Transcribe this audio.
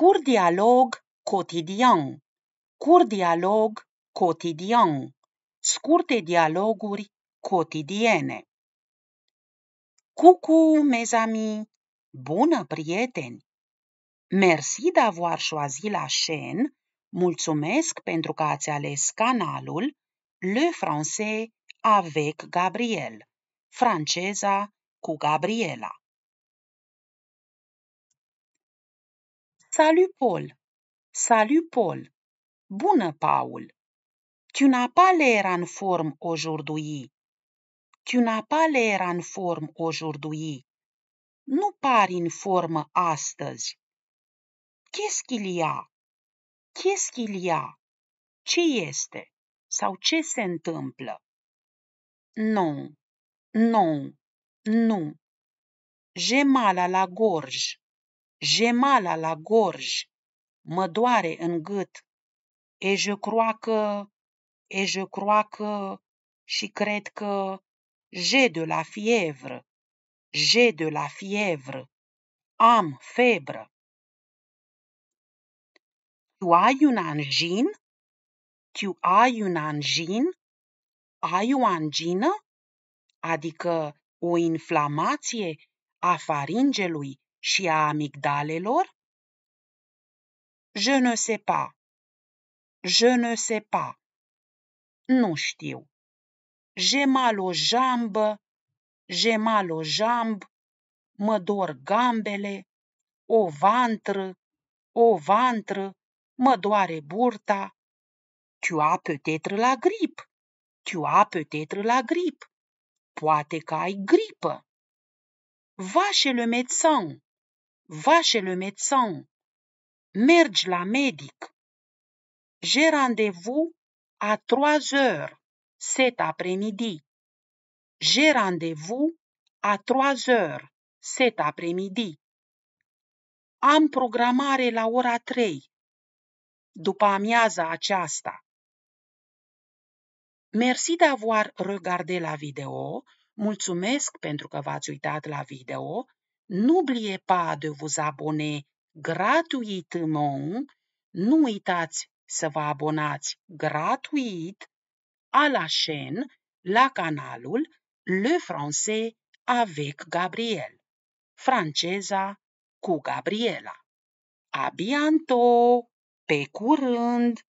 Cur dialog cotidian. Cur dialog cotidian. Scurte dialoguri cotidiene. Coucou mes amis, bună prieteni! Mersi de avoir choisi la chaîne, mulțumesc pentru că ați ales canalul Le Français avec Gabriel, franceza cu Gabriela. Salut, Paul! Salut, Paul! Bună, Paul! Tuna pale era în form forme aujourd'hui. Tu n'as pas l'air en forme aujourd'hui. Nu pari în formă astăzi. Cheschilia! Cheschilia! ce este? Sau ce se întâmplă? Nu, nu, nu. Jemala la gorj jemala la gorj, mă doare în gât, e je croacă, e je croacă și cred că je de la fievră, je de la fievră, am febră. Tu ai un angin? Tu ai un angin? Ai o angină? Adică o inflamație a faringelui și a amigdalelor? Je ne sais pas. Je ne sais pas. Nu știu. Je mal o jambă, je mal o jamb, mă dor gambele, o vantră, o vantră, mă doare burta. Tu a peut-être la grip. Tu a peut-être la grip. Poate că ai gripă. Va chez le médecin va chez le médecin, Merge la medic. J'ai rendez-vous à trois heures cet après-midi. J'ai rendez-vous à trois heures cet après-midi. Am programare la ora 3, după amiaza aceasta. Merci d'avoir regardé la video, mulțumesc pentru că v-ați uitat la video, N'oubliez pas de vous abonner gratuitement. Nu uitați să vă abonați gratuit a la chaîne, la canalul Le Français avec Gabriel. Franceza cu Gabriela. A bientôt! Pe curând!